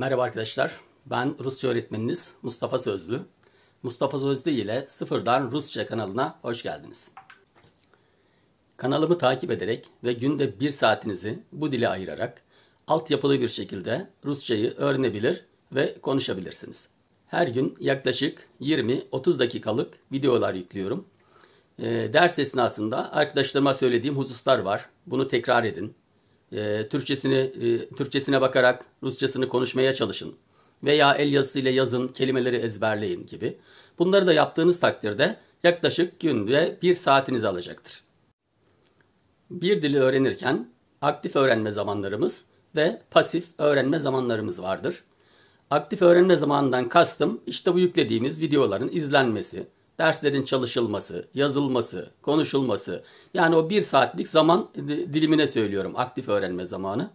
Merhaba arkadaşlar. Ben Rusça öğretmeniniz Mustafa Sözlü. Mustafa Sözlü ile Sıfırdan Rusça kanalına hoş geldiniz. Kanalımı takip ederek ve günde bir saatinizi bu dile ayırarak altyapılı bir şekilde Rusçayı öğrenebilir ve konuşabilirsiniz. Her gün yaklaşık 20-30 dakikalık videolar yüklüyorum. E, ders esnasında arkadaşlarıma söylediğim hususlar var. Bunu tekrar edin e, Türkçesini e, Türkçesine bakarak Rusçasını konuşmaya çalışın veya el yazısıyla yazın, kelimeleri ezberleyin gibi. Bunları da yaptığınız takdirde yaklaşık günde bir saatinizi alacaktır. Bir dili öğrenirken aktif öğrenme zamanlarımız ve pasif öğrenme zamanlarımız vardır. Aktif öğrenme zamanından kastım işte bu yüklediğimiz videoların izlenmesi, derslerin çalışılması, yazılması, konuşulması yani o bir saatlik zaman dilimine söylüyorum aktif öğrenme zamanı.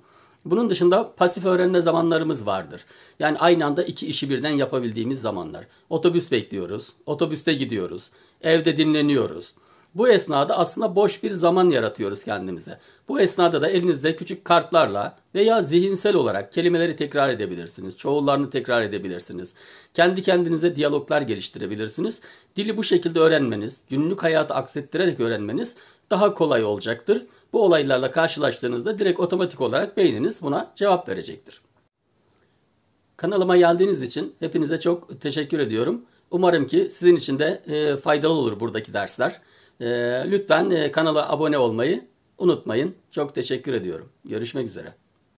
Bunun dışında pasif öğrenme zamanlarımız vardır. Yani aynı anda iki işi birden yapabildiğimiz zamanlar. Otobüs bekliyoruz, otobüste gidiyoruz, evde dinleniyoruz. Bu esnada aslında boş bir zaman yaratıyoruz kendimize. Bu esnada da elinizde küçük kartlarla veya zihinsel olarak kelimeleri tekrar edebilirsiniz. Çoğullarını tekrar edebilirsiniz. Kendi kendinize diyaloglar geliştirebilirsiniz. Dili bu şekilde öğrenmeniz, günlük hayatı aksettirerek öğrenmeniz daha kolay olacaktır. Bu olaylarla karşılaştığınızda direkt otomatik olarak beyniniz buna cevap verecektir. Kanalıma geldiğiniz için hepinize çok teşekkür ediyorum. Umarım ki sizin için de e, faydalı olur buradaki dersler. Ee, lütfen e, kanala abone olmayı unutmayın. Çok teşekkür ediyorum. Görüşmek üzere.